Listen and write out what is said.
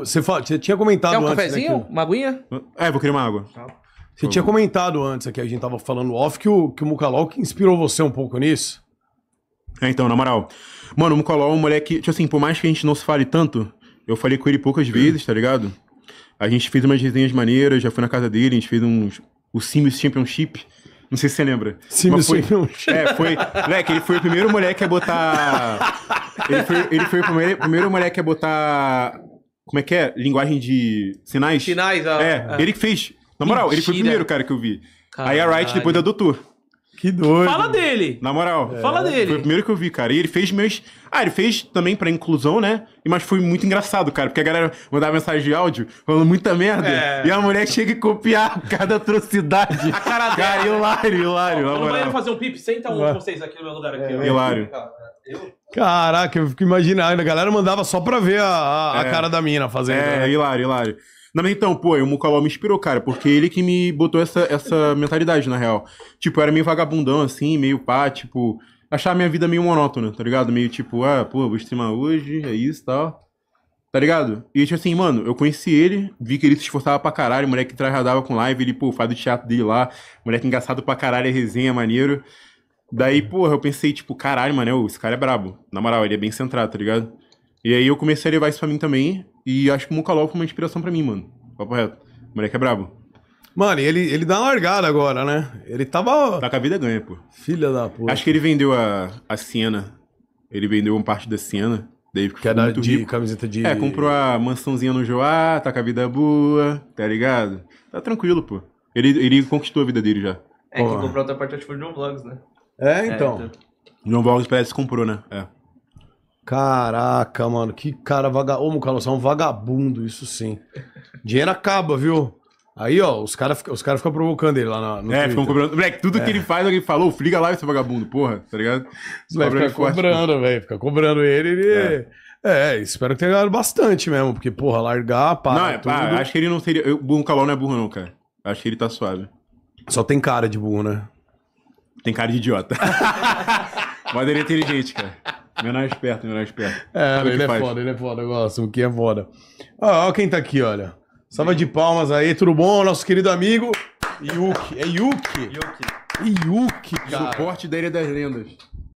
Você, fala, tinha comentado antes Quer um antes. Né, cafezinho? Né, que... Uma aguinha? É, vou querer uma água. Tá. Você tinha comentado antes aqui, a gente tava falando off, que o, que o Mucalol que inspirou você um pouco nisso. É, então, na moral. Mano, o Mucalol é um moleque. Tipo assim, por mais que a gente não se fale tanto, eu falei com ele poucas vezes, tá ligado? A gente fez umas resenhas maneiras, já fui na casa dele, a gente fez uns. O Sims Championship. Não sei se você lembra. Sims foi... Championship. É, foi. Moleque, ele foi o primeiro moleque a botar. Ele foi, ele foi o primeiro, primeiro moleque a botar como é que é? Linguagem de sinais? Sinais, ah, É, ele que fez. Na moral, Mentira. ele foi o primeiro cara que eu vi. Caralho. Aí a Wright, depois Doutor. Que doido. Fala dele. Na moral. É. Fala dele. Foi o primeiro que eu vi, cara. E ele fez meus. Ah, ele fez também pra inclusão, né? Mas foi muito engraçado, cara. Porque a galera mandava mensagem de áudio falando muita merda. É. E a mulher chega e copiar cada atrocidade. A cara dela. Cara, hilário, hilário. Não, eu não vai fazer um pip. Senta um de vocês aqui no meu lugar. Aqui, é, hilário. Eu? Caraca, eu fico imaginando. A galera mandava só pra ver a, a, é. a cara da mina fazendo. É, né? hilário, hilário. Na verdade, então, pô, o Mucaló me inspirou, cara, porque ele que me botou essa, essa mentalidade, na real. Tipo, eu era meio vagabundão, assim, meio pá, tipo, achar minha vida meio monótona, tá ligado? Meio tipo, ah, pô, vou streamar hoje, é isso e tal. Tá ligado? E tipo assim, mano, eu conheci ele, vi que ele se esforçava pra caralho, o moleque trajadava com live, ele, pô, faz o teatro dele lá, moleque engraçado pra caralho, é resenha, é maneiro. Daí, porra, eu pensei, tipo, caralho, mano, esse cara é brabo. Na moral, ele é bem centrado, tá ligado? E aí eu comecei a levar isso pra mim também. E acho que o Mukalau foi uma inspiração para mim, mano. Papo reto. O moleque é brabo. Mano, ele, ele dá uma largada agora, né? Ele tava. Tá com a vida ganha, pô. Filha da puta. Acho que ele vendeu a, a Siena. Ele vendeu uma parte da Siena. Daí que era é de rico. camiseta de. É, comprou a mansãozinha no Joá, tá com a vida boa, tá ligado? Tá tranquilo, pô. Ele, ele conquistou a vida dele já. É, quem comprou outra parte acho que foi o John Vlogs, né? É, então. É, então. John Vlogs parece que comprou, né? É. Caraca, mano, que cara vagabundo. Ô, Carlos, é um vagabundo, isso sim. Dinheiro acaba, viu? Aí, ó, os caras os cara ficam provocando ele lá na, no É, ficam cobrando. Moleque, tudo é. que ele faz, alguém falou, liga lá esse vagabundo, porra, tá ligado? Os moleque fica cobrando, velho. Fica cobrando ele, ele. É. é. espero que tenha ganhado bastante mesmo, porque, porra, largar, pá. Não, é, tudo... pá, acho que ele não seria. o Cabal não é burro, não, cara. Acho que ele tá suave. Só tem cara de burro, né? Tem cara de idiota. Mas ele é inteligente, cara. Menor esperto, menor esperto. É, ele é faz. foda, ele é foda, eu gosto. O que é foda. Olha ó, quem tá aqui, olha. Salva de palmas aí, tudo bom? Nosso querido amigo Yuki. É Yuki? Yuki. Yuki, cara. Suporte da Ilha é das Lendas.